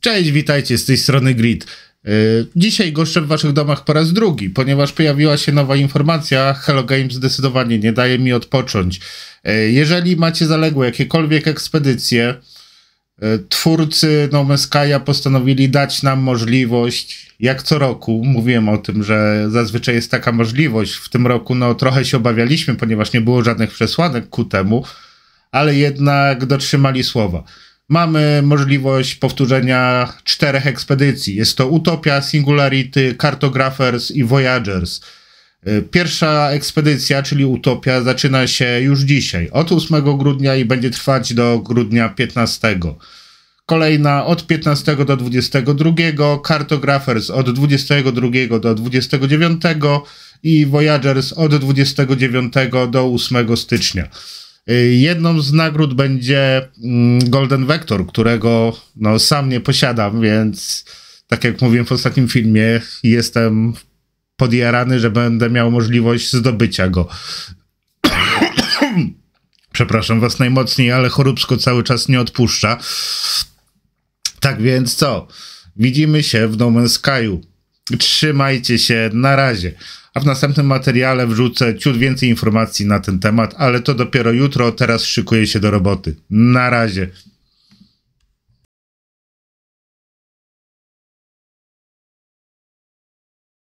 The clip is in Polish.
Cześć, witajcie z tej strony Grid. E, dzisiaj goszczę w waszych domach po raz drugi, ponieważ pojawiła się nowa informacja. Hello Games zdecydowanie nie daje mi odpocząć. E, jeżeli macie zaległe jakiekolwiek ekspedycje, e, twórcy No Sky'a postanowili dać nam możliwość, jak co roku, mówiłem o tym, że zazwyczaj jest taka możliwość, w tym roku no trochę się obawialiśmy, ponieważ nie było żadnych przesłanek ku temu, ale jednak dotrzymali słowa mamy możliwość powtórzenia czterech ekspedycji. Jest to Utopia, Singularity, Cartographers i Voyagers. Y, pierwsza ekspedycja, czyli Utopia, zaczyna się już dzisiaj, od 8 grudnia i będzie trwać do grudnia 15. Kolejna od 15 do 22, Cartographers od 22 do 29 i Voyagers od 29 do 8 stycznia. Y, jedną z nagród będzie mm, Golden Vector, którego no, sam nie posiadam, więc tak jak mówiłem w ostatnim filmie, jestem podjarany, że będę miał możliwość zdobycia go. Przepraszam was najmocniej, ale choróbsko cały czas nie odpuszcza. Tak więc co? Widzimy się w No Man's Sky'u. Trzymajcie się, na razie a w następnym materiale wrzucę ciut więcej informacji na ten temat, ale to dopiero jutro, teraz szykuję się do roboty. Na razie.